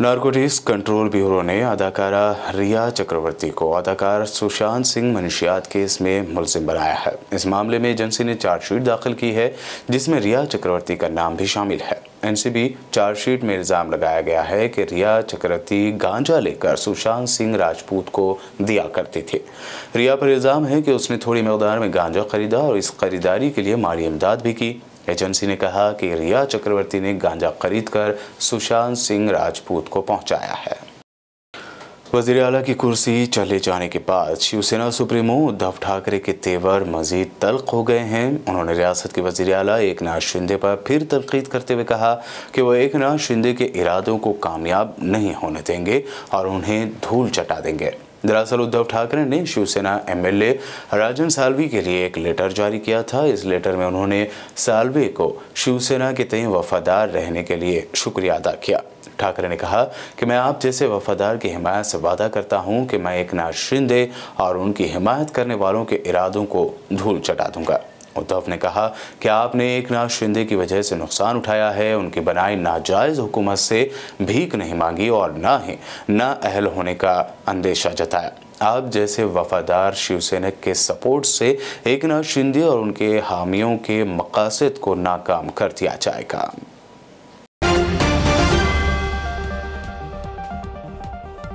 narcotics control bureau ने अदाकारा रिया चक्रवर्ती को अदाकार सुशांत सिंह मनुष्यात केस में मुलजिम बनाया है इस मामले में एजेंसी ने चार्जशीट दाखिल की है जिसमें रिया चक्रवर्ती का नाम भी शामिल है एनसीबी चार्जशीट में इल्ज़ाम लगाया गया है कि रिया चक्रवर्ती गांजा लेकर सुशांत सिंह राजपूत को दिया करती थी रिया पर इल्ज़ाम है कि उसने थोड़ी मकदार में गांजा खरीदा और इस खरीदारी के लिए माली इमदाद भी की एजेंसी ने कहा कि रिया चक्रवर्ती ने गांजा खरीदकर सुशांत सिंह राजपूत को पहुंचाया है वजीर अला की कुर्सी चले जाने के बाद शिवसेना सुप्रीमो उद्धव ठाकरे के तेवर मजीद तल्ख हो गए हैं उन्होंने रियासत के वजीर अला एक नाथ शिंदे पर फिर तनकीद करते हुए कहा कि वह एक नाथ शिंदे के इरादों को कामयाब नहीं होने देंगे और उन्हें धूल चटा देंगे दरअसल उद्धव ठाकरे ने शिवसेना एमएलए राजन सालवी के लिए एक लेटर जारी किया था इस लेटर में उन्होंने सालवे को शिवसेना के तय वफादार रहने के लिए शुक्रिया अदा किया ठाकरे ने कहा कि मैं आप जैसे वफादार की हिमायत से वादा करता हूं कि मैं एक नाशिंदे और उनकी हिमायत करने वालों के इरादों को धूल चटा दूंगा उद्धव ने कहा कि आपने एक नाथ शिंदे की वजह से नुकसान उठाया है उनकी बनाई नाजायज़ हुकूमत से भीख नहीं मांगी और ना ही न अहल होने का अंदेशा जताया आप जैसे वफादार शिवसेना के सपोर्ट से एक नाथ शिंदे और उनके हामियों के मकासद को नाकाम कर दिया जाएगा